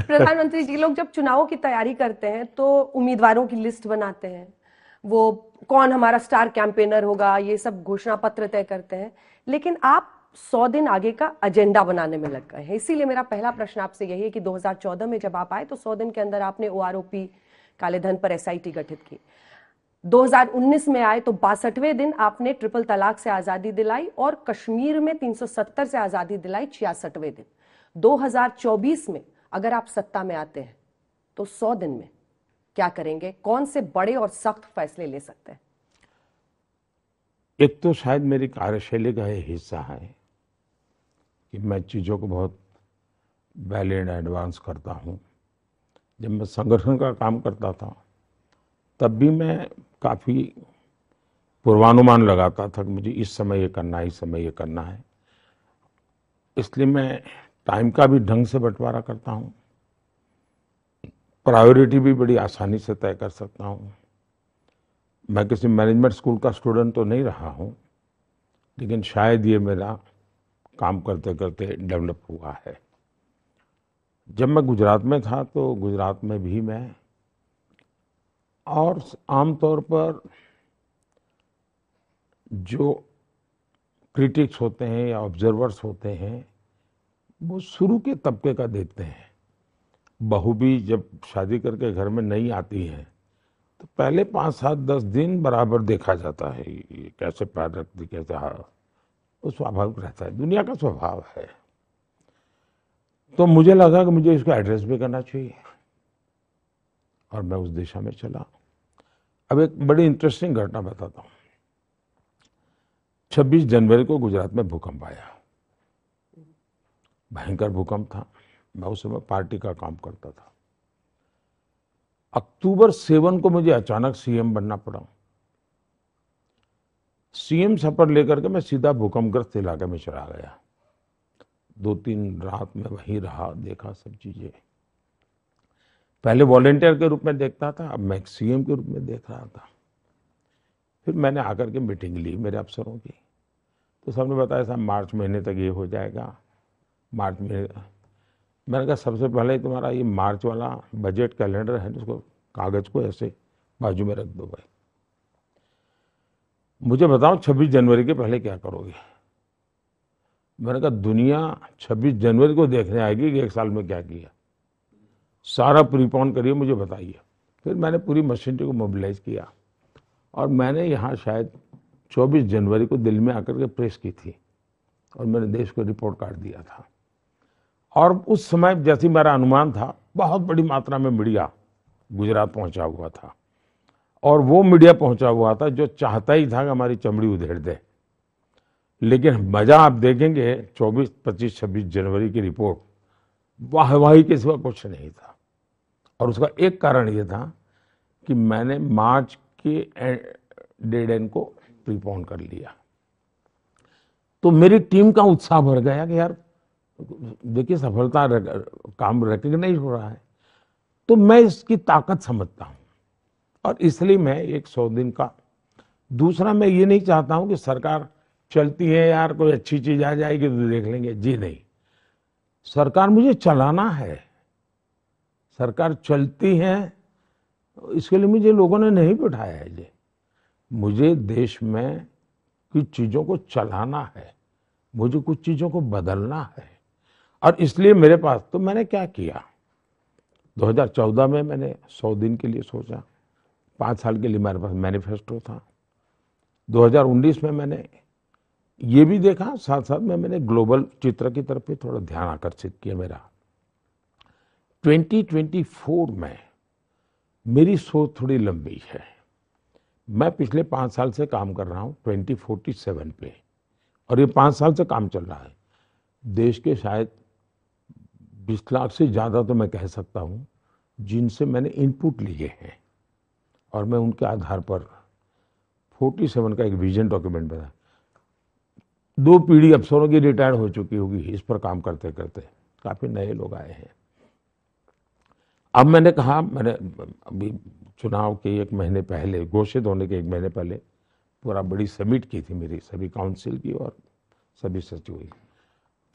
प्रधानमंत्री जी लोग जब चुनावों की तैयारी करते हैं तो उम्मीदवारों की लिस्ट बनाते हैं वो कौन हमारा स्टार कैंपेनर होगा ये सब घोषणा पत्र तय करते हैं लेकिन आप सौ दिन आगे का एजेंडा बनाने में लग गए हैं इसीलिए मेरा पहला प्रश्न आपसे यही है कि 2014 में जब आप आए तो सौ दिन के अंदर आपने ओ काले धन पर एस गठित की 2019 में आए तो बासठवें दिन आपने ट्रिपल तलाक से आजादी दिलाई और कश्मीर में 370 से आजादी दिलाई छियासठवें दिन 2024 में अगर आप सत्ता में आते हैं तो सौ दिन में क्या करेंगे कौन से बड़े और सख्त फैसले ले सकते हैं एक तो शायद मेरी कार्यशैली का हिस्सा है कि मैं चीज़ों को बहुत वेल एंड एडवांस करता हूँ जब मैं संगठन का काम करता था तब भी मैं काफ़ी पूर्वानुमान लगाता था कि मुझे इस समय ये करना है इस समय ये करना है इसलिए मैं टाइम का भी ढंग से बंटवारा करता हूँ प्रायोरिटी भी बड़ी आसानी से तय कर सकता हूँ मैं किसी मैनेजमेंट स्कूल का स्टूडेंट तो नहीं रहा हूँ लेकिन शायद ये मेरा काम करते करते डेवलप हुआ है जब मैं गुजरात में था तो गुजरात में भी मैं और आमतौर पर जो क्रिटिक्स होते हैं या ऑब्जर्वर्स होते हैं वो शुरू के तबके का देखते हैं बहू भी जब शादी करके घर में नहीं आती है तो पहले पाँच सात दस दिन बराबर देखा जाता है ये कैसे पैर रखती कैसे हार वो स्वाभाविक रहता है दुनिया का स्वभाव है तो मुझे लगा कि मुझे इसको एड्रेस भी करना चाहिए और मैं उस दिशा में चला अब एक बड़ी इंटरेस्टिंग घटना बताता हूँ 26 जनवरी को गुजरात में भूकंप आया भयंकर भूकंप था मैं उस समय पार्टी का काम करता था अक्टूबर सेवन को मुझे अचानक सीएम बनना पड़ा सीएम सफर लेकर के मैं सीधा भूकंपग्रस्त इलाके में चला गया दो तीन रात में वहीं रहा देखा सब चीज़ें पहले वॉलेंटियर के रूप में देखता था अब मैं सीएम के रूप में देख रहा था फिर मैंने आकर के मीटिंग ली मेरे अफसरों की तो सबने बताया साहब मार्च महीने तक ये हो जाएगा मार्च में मैंने कहा सबसे पहले तुम्हारा ये मार्च वाला बजट कैलेंडर है उसको कागज़ को ऐसे बाजू में रख दो भाई मुझे बताओ 26 जनवरी के पहले क्या करोगे मैंने कहा दुनिया 26 जनवरी को देखने आएगी कि एक साल में क्या किया सारा प्रीपॉन करिए मुझे बताइए फिर मैंने पूरी मशीनरी को मोबिलाइज किया और मैंने यहाँ शायद 24 जनवरी को दिल्ली में आकर के प्रेस की थी और मैंने देश को रिपोर्ट कार्ड दिया था और उस समय जैसे मेरा अनुमान था बहुत बड़ी मात्रा में मीडिया गुजरात पहुंचा हुआ था और वो मीडिया पहुंचा हुआ था जो चाहता ही था कि हमारी चमड़ी उधेड़ दे लेकिन मज़ा आप देखेंगे 24, 25, 26 जनवरी की रिपोर्ट वाहवाही के सिवा कुछ नहीं था और उसका एक कारण ये था कि मैंने मार्च के डेड एंड को प्रीपोन कर लिया तो मेरी टीम का उत्साह भर गया कि यार देखिए सफलता रक, काम रिकग्नाइज हो रहा है तो मैं इसकी ताकत समझता हूँ और इसलिए मैं एक सौ दिन का दूसरा मैं ये नहीं चाहता हूँ कि सरकार चलती है यार कोई अच्छी चीज़ आ जाएगी तो देख लेंगे जी नहीं सरकार मुझे चलाना है सरकार चलती है इसके लिए मुझे लोगों ने नहीं बिठाया है जी मुझे देश में कुछ चीज़ों को चलाना है मुझे कुछ चीज़ों को बदलना है और इसलिए मेरे पास तो मैंने क्या किया 2014 में मैंने 100 दिन के लिए सोचा पाँच साल के लिए मेरे पास मैनिफेस्टो था 2019 में मैंने ये भी देखा साथ साथ में मैंने ग्लोबल चित्र की तरफ भी थोड़ा ध्यान आकर्षित किया मेरा 2024 में मेरी सोच थोड़ी लंबी है मैं पिछले पाँच साल से काम कर रहा हूँ 2047 पे और ये पाँच साल से काम चल रहा है देश के शायद बीस लाख से ज़्यादा तो मैं कह सकता हूँ जिनसे मैंने इनपुट लिए हैं और मैं उनके आधार पर फोर्टी सेवन का एक विजन डॉक्यूमेंट बना दो पीढ़ी अफसरों की रिटायर हो चुकी होगी इस पर काम करते करते काफ़ी नए लोग आए हैं अब मैंने कहा मैंने अभी चुनाव के एक महीने पहले घोषित होने के एक महीने पहले पूरा बड़ी समिट की थी मेरी सभी काउंसिल की और सभी सचिव की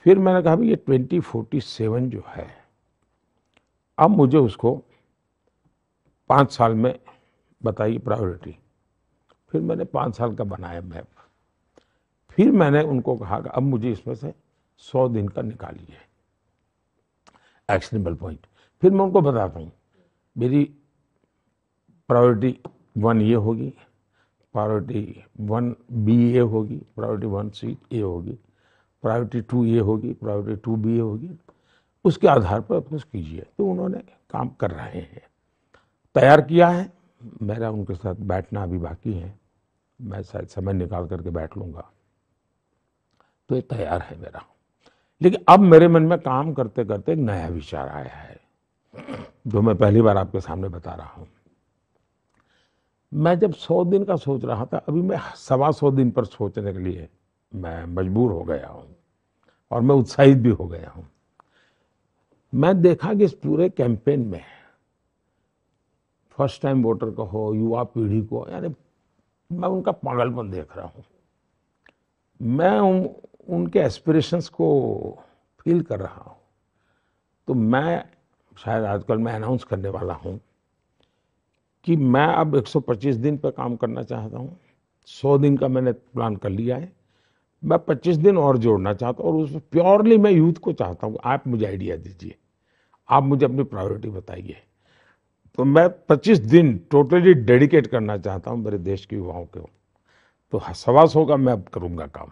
फिर मैंने कहा भाई ये ट्वेंटी फोर्टी सेवन जो है अब मुझे उसको पाँच साल में बताइए प्रायोरिटी फिर मैंने पाँच साल का बनाया मैप फिर मैंने उनको कहा अब मुझे इसमें से सौ दिन का निकालिए एक्शनेबल पॉइंट फिर मैं उनको बताता हूँ मेरी प्रायोरिटी वन ये होगी प्रायोरिटी वन बी ए होगी प्रायोरिटी वन सी ए होगी प्रायोरिटी टू ए होगी प्रायोरिटी टू बी होगी उसके आधार पर अपने कीजिए तो उन्होंने काम कर रहे हैं तैयार किया है मेरा उनके साथ बैठना अभी बाकी है मैं शायद समय निकाल करके बैठ लूँगा तो ये तैयार है मेरा लेकिन अब मेरे मन में काम करते करते एक नया विचार आया है जो मैं पहली बार आपके सामने बता रहा हूँ मैं जब सौ दिन का सोच रहा था अभी मैं सवा सौ दिन पर सोचने के लिए मैं मजबूर हो गया हूँ और मैं उत्साहित भी हो गया हूँ मैं देखा कि इस पूरे कैंपेन में फर्स्ट टाइम वोटर को हो युवा पीढ़ी को यानी मैं उनका पागलपन देख रहा हूँ मैं उन, उनके एस्पिरेशंस को फील कर रहा हूँ तो मैं शायद आजकल मैं अनाउंस करने वाला हूँ कि मैं अब 125 दिन पर काम करना चाहता हूँ 100 दिन का मैंने प्लान कर लिया है मैं पच्चीस दिन और जोड़ना चाहता हूँ और उसमें प्योरली मैं यूथ को चाहता हूँ आप मुझे आइडिया दीजिए आप मुझे अपनी प्रायोरिटी बताइए तो मैं 25 दिन टोटली डेडिकेट करना चाहता हूँ मेरे देश के युवाओं को तो हाँ, सवा सौ का मैं अब करूँगा काम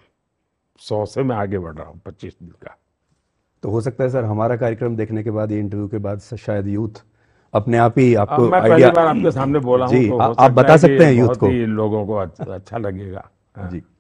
सौ से मैं आगे बढ़ रहा हूँ पच्चीस दिन का तो हो सकता है सर हमारा कार्यक्रम देखने के बाद इंटरव्यू के बाद शायद यूथ अपने आप ही आपको हाँ, मैं पहली बार आपके सामने बोला हूं, तो आप बता सकते हैं यूथ को लोगों को अच्छा लगेगा हाँ। जी